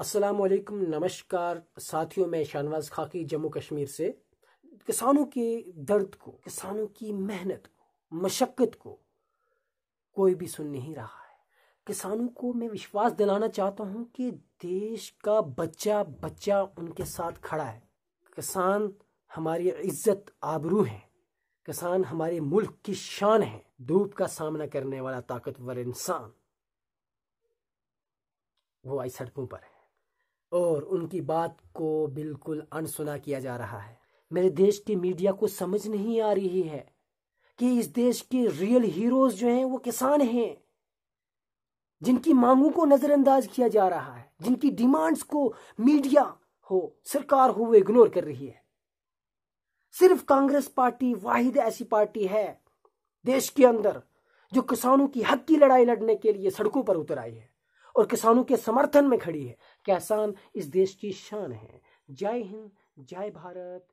असलकम नमस्कार साथियों मैं शानवाज खाकी जम्मू कश्मीर से किसानों के दर्द को किसानों की मेहनत को मशक्क़त को कोई भी सुन नहीं रहा है किसानों को मैं विश्वास दिलाना चाहता हूं कि देश का बच्चा बच्चा उनके साथ खड़ा है किसान हमारी इज्जत आबरू है किसान हमारे मुल्क की शान है धूप का सामना करने वाला ताकतवर इंसान वो आई सड़कों पर है और उनकी बात को बिल्कुल अनसुना किया जा रहा है मेरे देश की मीडिया को समझ नहीं आ रही है कि इस देश के रियल हीरोज जो हैं वो किसान हैं जिनकी मांगों को नजरअंदाज किया जा रहा है जिनकी डिमांड्स को मीडिया हो सरकार हो वो इग्नोर कर रही है सिर्फ कांग्रेस पार्टी वाहिद ऐसी पार्टी है देश के अंदर जो किसानों की हक की लड़ाई लड़ने के लिए सड़कों पर उतर आई है और किसानों के समर्थन में खड़ी है किसान इस देश की शान है जय हिंद जय भारत